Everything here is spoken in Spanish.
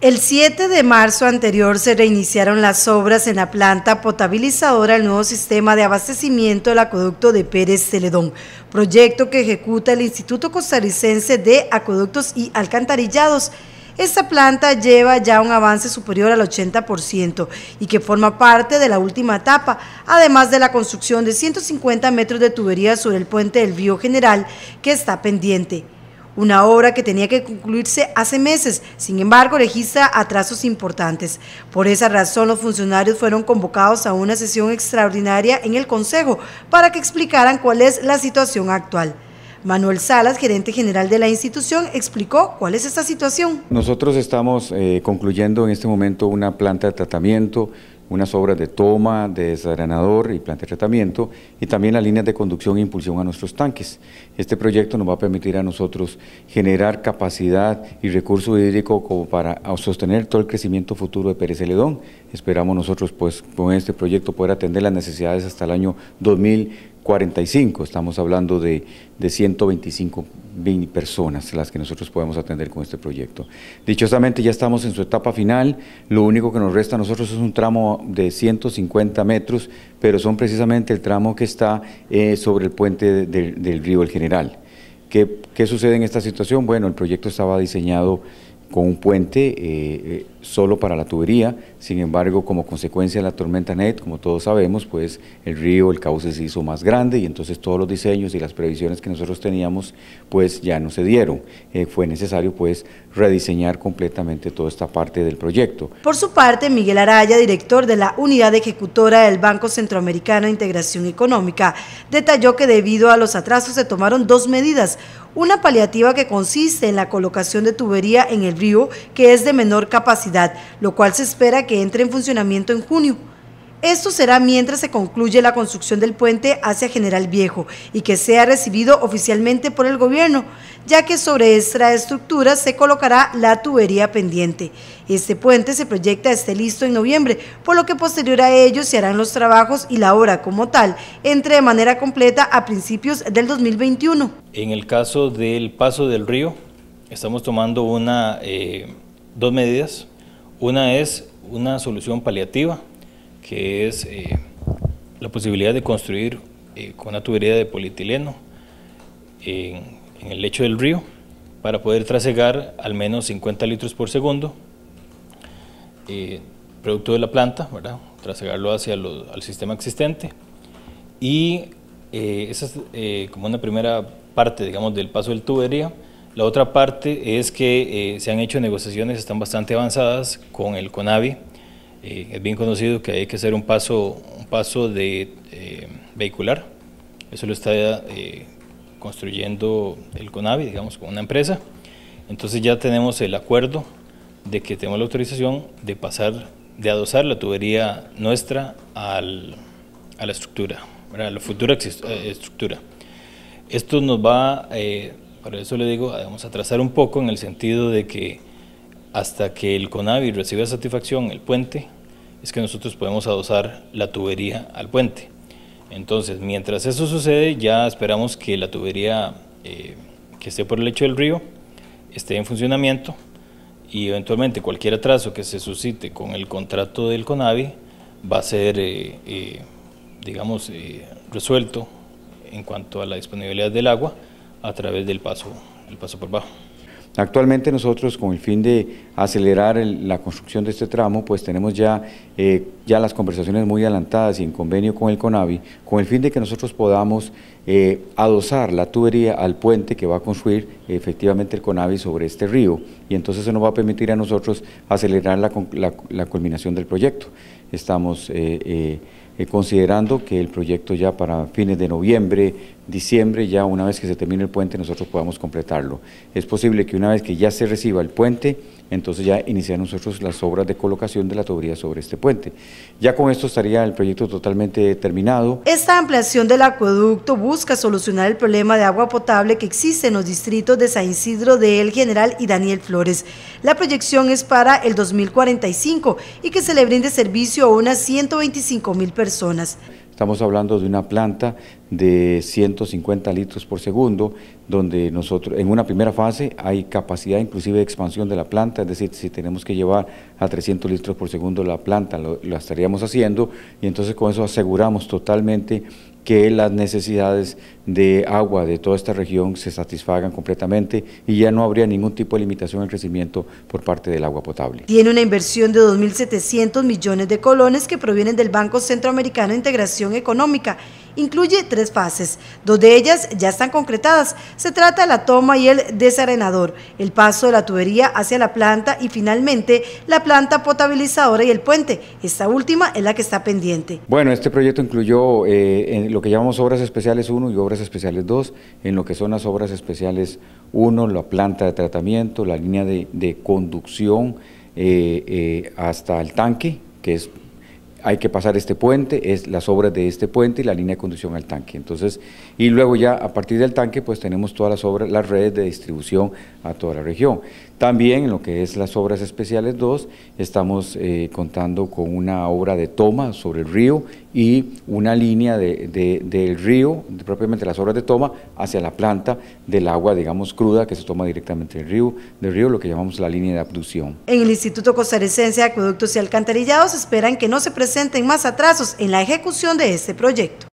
El 7 de marzo anterior se reiniciaron las obras en la planta potabilizadora del nuevo sistema de abastecimiento del acueducto de Pérez Celedón, proyecto que ejecuta el Instituto Costarricense de Acueductos y Alcantarillados. Esta planta lleva ya un avance superior al 80% y que forma parte de la última etapa, además de la construcción de 150 metros de tubería sobre el puente del río General que está pendiente una obra que tenía que concluirse hace meses. Sin embargo, registra atrasos importantes. Por esa razón, los funcionarios fueron convocados a una sesión extraordinaria en el Consejo para que explicaran cuál es la situación actual. Manuel Salas, gerente general de la institución, explicó cuál es esta situación. Nosotros estamos eh, concluyendo en este momento una planta de tratamiento unas obras de toma, de desagranador y planta de tratamiento, y también las líneas de conducción e impulsión a nuestros tanques. Este proyecto nos va a permitir a nosotros generar capacidad y recurso hídrico como para sostener todo el crecimiento futuro de Pérez Celedón. Esperamos nosotros pues con este proyecto poder atender las necesidades hasta el año 2020 45, estamos hablando de, de 125 personas las que nosotros podemos atender con este proyecto. Dichosamente ya estamos en su etapa final, lo único que nos resta a nosotros es un tramo de 150 metros, pero son precisamente el tramo que está eh, sobre el puente del río El General. ¿Qué, ¿Qué sucede en esta situación? Bueno, el proyecto estaba diseñado con un puente eh, eh, solo para la tubería, sin embargo como consecuencia de la tormenta net, como todos sabemos, pues el río, el cauce se hizo más grande y entonces todos los diseños y las previsiones que nosotros teníamos pues ya no se dieron, eh, fue necesario pues rediseñar completamente toda esta parte del proyecto. Por su parte, Miguel Araya, director de la unidad ejecutora del Banco Centroamericano de Integración Económica, detalló que debido a los atrasos se tomaron dos medidas, una paliativa que consiste en la colocación de tubería en el río que es de menor capacidad, lo cual se espera que entre en funcionamiento en junio. Esto será mientras se concluye la construcción del puente hacia General Viejo y que sea recibido oficialmente por el gobierno, ya que sobre esta estructura se colocará la tubería pendiente. Este puente se proyecta esté listo en noviembre, por lo que posterior a ello se harán los trabajos y la obra como tal entre de manera completa a principios del 2021. En el caso del paso del río, estamos tomando una, eh, dos medidas. Una es una solución paliativa que es eh, la posibilidad de construir eh, con una tubería de polietileno en, el lecho del río para poder trasegar al menos 50 litros por segundo eh, producto de la planta, trasegarlo hacia el sistema existente y esa es como una primera parte digamos, del paso del tubería. La otra parte es que se han hecho negociaciones, están bastante avanzadas con el CONAVI, es bien conocido que hay que hacer un paso, un paso de eh, vehicular. Eso lo está eh, construyendo el CONAVI, digamos, con una empresa. Entonces ya tenemos el acuerdo de que tenemos la autorización de pasar, de adosar la tubería nuestra al, a la estructura, a la futura eh, estructura. Esto nos va, para eso le digo, vamos a trazar un poco en el sentido de que hasta que el CONAVI reciba satisfacción el puente, es que nosotros podemos adosar la tubería al puente. Entonces, mientras eso sucede, ya esperamos que la tubería eh, que esté por el lecho del río esté en funcionamiento y eventualmente cualquier atraso que se suscite con el contrato del CONAVI va a ser, eh, eh, digamos, resuelto en cuanto a la disponibilidad del agua a través del paso, el paso por bajo. Actualmente nosotros con el fin de acelerar la construcción de este tramo, pues tenemos ya, eh, ya las conversaciones muy adelantadas y en convenio con el CONAVI, con el fin de que nosotros podamos eh, adosar la tubería al puente que va a construir efectivamente el CONAVI sobre este río y entonces eso nos va a permitir a nosotros acelerar la culminación del proyecto. Estamos eh, considerando que el proyecto ya para fines de noviembre diciembre, ya una vez que se termine el puente, nosotros podamos completarlo. Es posible que una vez que ya se reciba el puente, entonces ya iniciar nosotros las obras de colocación de la tubería sobre este puente. Ya con esto estaría el proyecto totalmente terminado. Esta ampliación del acueducto busca solucionar el problema de agua potable que existe en los distritos de San Isidro de El General y Daniel Flores. La proyección es para el 2045 y que se le brinde servicio a unas 125 mil personas. Estamos hablando de una planta de 150 litros por segundo, donde nosotros en una primera fase hay capacidad inclusive de expansión de la planta, es decir, si tenemos que llevar a 300 litros por segundo la planta, lo, estaríamos haciendo y entonces con eso aseguramos totalmente que las necesidades de agua de toda esta región se satisfagan completamente y ya no habría ningún tipo de limitación al crecimiento por parte del agua potable. Tiene una inversión de 2.700 millones de colones que provienen del Banco Centroamericano de Integración Económica Incluye tres fases, dos de ellas ya están concretadas. Se trata de la toma y el desarenador, el paso de la tubería hacia la planta y finalmente la planta potabilizadora y el puente. Esta última es la que está pendiente. Bueno, este proyecto incluyó eh, en lo que llamamos obras especiales 1 y obras especiales 2, en lo que son las obras especiales 1, la planta de tratamiento, la línea de, conducción eh, eh, hasta el tanque, que es hay que pasar este puente, es las obras de este puente y la línea de conducción al tanque. Entonces, y luego ya a partir del tanque, pues tenemos todas las obras, las redes de distribución a toda la región. También en lo que es las obras especiales 2 estamos eh, contando con una obra de toma sobre el río y una línea del río, propiamente las obras de toma, hacia la planta del agua, digamos, cruda que se toma directamente del río, del río lo que llamamos la línea de abducción. En el Instituto Costarricense de Acueductos y Alcantarillados esperan que no se presenten más atrasos en la ejecución de este proyecto.